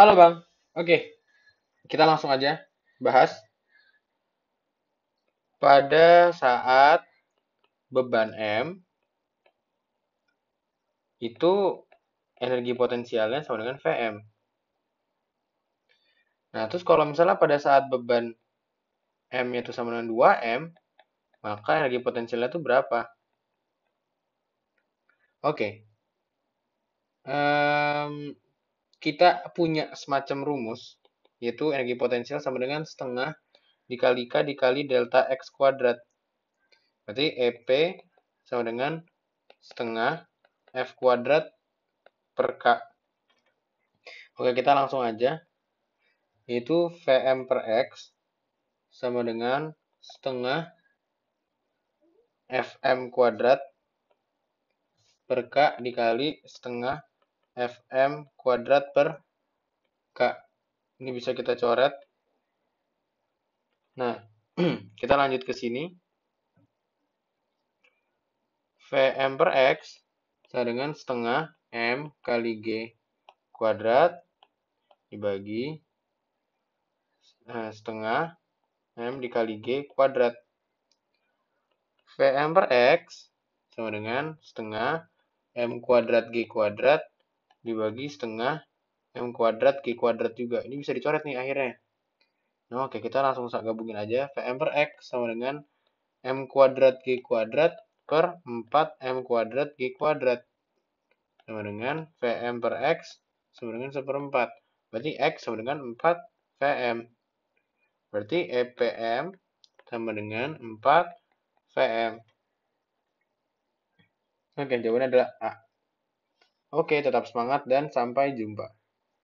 Halo Bang. Oke. Kita langsung aja bahas pada saat beban M itu energi potensialnya sama dengan VM. Nah, terus kalau misalnya pada saat beban M itu sama dengan 2M, maka energi potensialnya itu berapa? Oke. Okay. Um, kita punya semacam rumus, yaitu energi potensial sama dengan setengah dikalikan dikali delta X kuadrat. Berarti EP sama dengan setengah F kuadrat per K. Oke, kita langsung aja. Yaitu VM per X sama dengan setengah Fm kuadrat per K dikali setengah Fm kuadrat per K. Ini bisa kita coret. Nah, kita lanjut ke sini. Vm per X sama dengan setengah M kali G kuadrat dibagi eh, setengah M dikali G kuadrat. Vm per X sama dengan setengah M kuadrat G kuadrat dibagi setengah M kuadrat g kuadrat juga. Ini bisa dicoret nih akhirnya. Nah, oke, kita langsung gabungin aja. VM per X sama dengan M kuadrat g kuadrat per 4 M kuadrat g kuadrat. Sama dengan VM per X sama dengan seperempat. Berarti X sama dengan 4 VM. Berarti EPM sama dengan 4 VM. Oke, jawabannya adalah A. Oke, tetap semangat dan sampai jumpa.